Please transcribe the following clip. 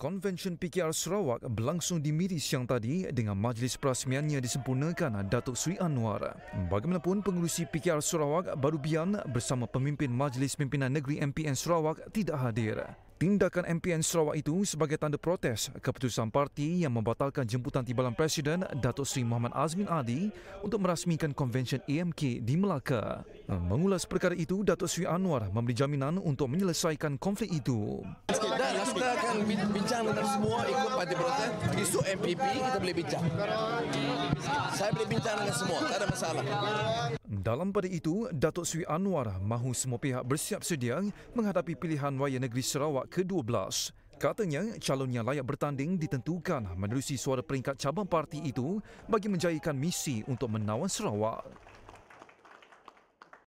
Konvensyen PKR Sarawak berlangsung di Miri siang tadi dengan majlis perasmiannya disempurnakan Datuk Sri Anwar. Bagaimanapun, pengurusi PKR Sarawak baru bian bersama pemimpin Majlis Pimpinan Negeri MPN Sarawak tidak hadir. Tindakan MPN Sarawak itu sebagai tanda protes keputusan parti yang membatalkan jemputan timbalan Presiden Datuk Sri Muhammad Azmin Ali untuk merasmikan konvensyen AMK di Melaka. Mengulas perkara itu, Datuk Sri Anwar memberi jaminan untuk menyelesaikan konflik itu. Dah kita akan bincang dengan semua ikut parti protes. Isu MPP kita boleh bincang. Saya boleh bincang dengan semua, tak ada masalah. Dalam pada itu, Datuk Sui Anwar mahu semua pihak bersiap sedia menghadapi pilihan raya negeri Sarawak ke-12. Katanya, calon yang layak bertanding ditentukan menerusi suara peringkat cabang parti itu bagi menjayakan misi untuk menawan Sarawak.